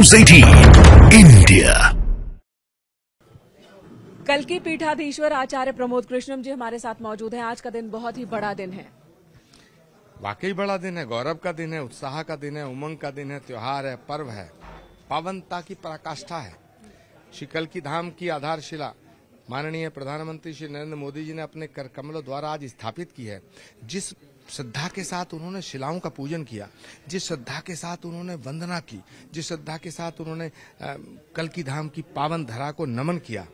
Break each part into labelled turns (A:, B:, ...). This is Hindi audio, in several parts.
A: न्यूज एटीन इंडिया कल की पीठाधीश्वर आचार्य प्रमोद कृष्णम जी हमारे साथ मौजूद हैं आज का दिन बहुत ही बड़ा दिन है
B: वाकई बड़ा दिन है गौरव का दिन है उत्साह का दिन है उमंग का दिन है त्योहार है पर्व है पावनता की पराकाष्ठा है शिकल की धाम की आधारशिला माननीय प्रधानमंत्री श्री नरेंद्र मोदी जी ने अपने कर कमलों द्वारा आज स्थापित की है जिस श्रद्धा के साथ उन्होंने शिलाओं का पूजन किया जिस श्रद्धा के साथ उन्होंने वंदना की जिस श्रद्धा के साथ उन्होंने कल की धाम की पावन धरा को नमन किया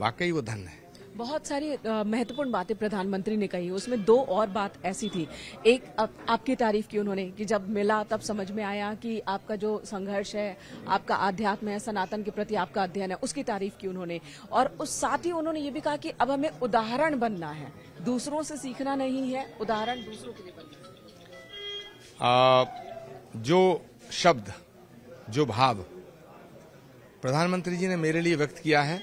B: वाकई वो धन है
A: बहुत सारी महत्वपूर्ण बातें प्रधानमंत्री ने कही उसमें दो और बात ऐसी थी एक आप, आपकी तारीफ की उन्होंने कि जब मिला तब समझ में आया कि आपका जो संघर्ष है आपका आध्यात्म है सनातन के प्रति आपका अध्ययन है उसकी तारीफ की उन्होंने और उस साथ ही उन्होंने ये भी कहा कि अब हमें उदाहरण बनना है दूसरों से सीखना नहीं है उदाहरण दूसरों के लिए
B: बनना जो शब्द जो भाव प्रधानमंत्री जी ने मेरे लिए व्यक्त किया है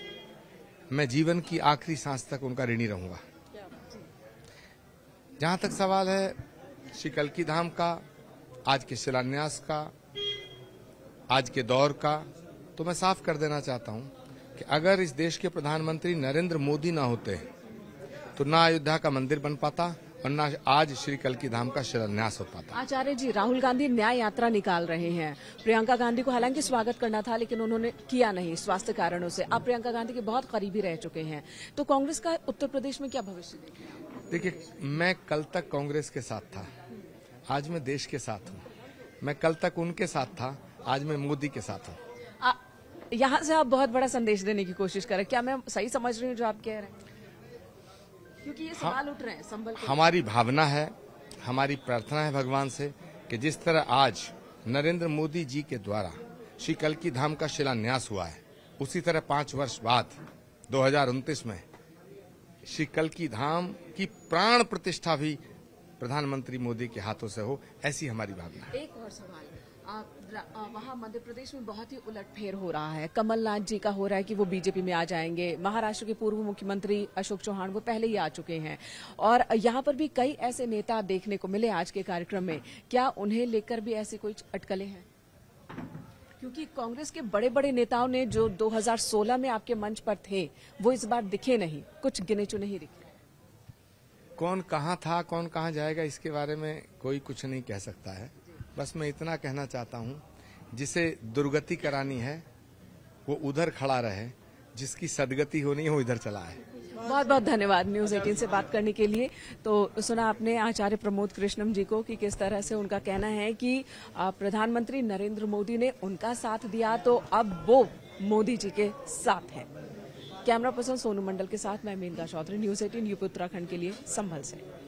B: मैं जीवन की आखिरी सांस तक उनका ऋणी रहूंगा जहां तक सवाल है श्री कलकी धाम का आज के शिलान्यास का आज के दौर का तो मैं साफ कर देना चाहता हूं कि अगर इस देश के प्रधानमंत्री नरेंद्र मोदी ना होते तो ना अयोध्या का मंदिर बन पाता वरना आज श्री कल की धाम का शिलान्यास हो पाता
A: आचार्य जी राहुल गांधी न्याय यात्रा निकाल रहे हैं प्रियंका गांधी को हालांकि स्वागत करना था लेकिन उन्होंने किया नहीं स्वास्थ्य कारणों से आप प्रियंका गांधी के बहुत करीबी रह चुके हैं तो कांग्रेस का उत्तर प्रदेश में क्या भविष्य
B: देखिए मैं कल तक कांग्रेस के साथ था आज मैं देश के साथ हूँ मैं कल तक उनके साथ था आज मैं मोदी के साथ हूँ
A: यहाँ से आप बहुत बड़ा संदेश देने की कोशिश कर रहे हैं क्या मैं सही समझ रही हूँ जो आप कह रहे हैं क्योंकि ये हाँ, सवाल उठ रहे हैं संभल हमारी भावना
B: है हमारी प्रार्थना है भगवान से कि जिस तरह आज नरेंद्र मोदी जी के द्वारा श्री की धाम का शिलान्यास हुआ है उसी तरह पांच वर्ष बाद दो में श्री कलकी धाम की प्राण प्रतिष्ठा भी प्रधानमंत्री मोदी के हाथों से हो ऐसी हमारी भावना
A: है एक और सवाल वहाँ मध्य प्रदेश में बहुत ही उलटफेर हो रहा है कमलनाथ जी का हो रहा है कि वो बीजेपी में आ जाएंगे महाराष्ट्र के पूर्व मुख्यमंत्री अशोक चौहान वो पहले ही आ चुके हैं और यहाँ पर भी कई ऐसे नेता देखने को मिले आज के कार्यक्रम में क्या उन्हें लेकर भी ऐसी कोई अटकलें हैं क्योंकि कांग्रेस के बड़े बड़े नेताओं ने जो दो में आपके मंच पर थे वो इस बार दिखे नहीं कुछ गिने चुने ही दिखे
B: कौन कहाँ था कौन कहाँ जाएगा इसके बारे में कोई कुछ नहीं कह सकता है बस मैं इतना कहना चाहता हूँ जिसे दुर्गति करानी है वो उधर खड़ा रहे जिसकी सदगति होनी हो इधर चला है
A: बहुत बहुत धन्यवाद न्यूज 18 से बात करने के लिए तो सुना आपने आचार्य प्रमोद कृष्णम जी को कि किस तरह से उनका कहना है कि प्रधानमंत्री नरेंद्र मोदी ने उनका साथ दिया तो अब वो मोदी जी के साथ है कैमरा पर्सन सोनू मंडल के साथ मैं Menka Chaudhary News Eighteen UP Uttarakhand के लिए संभल से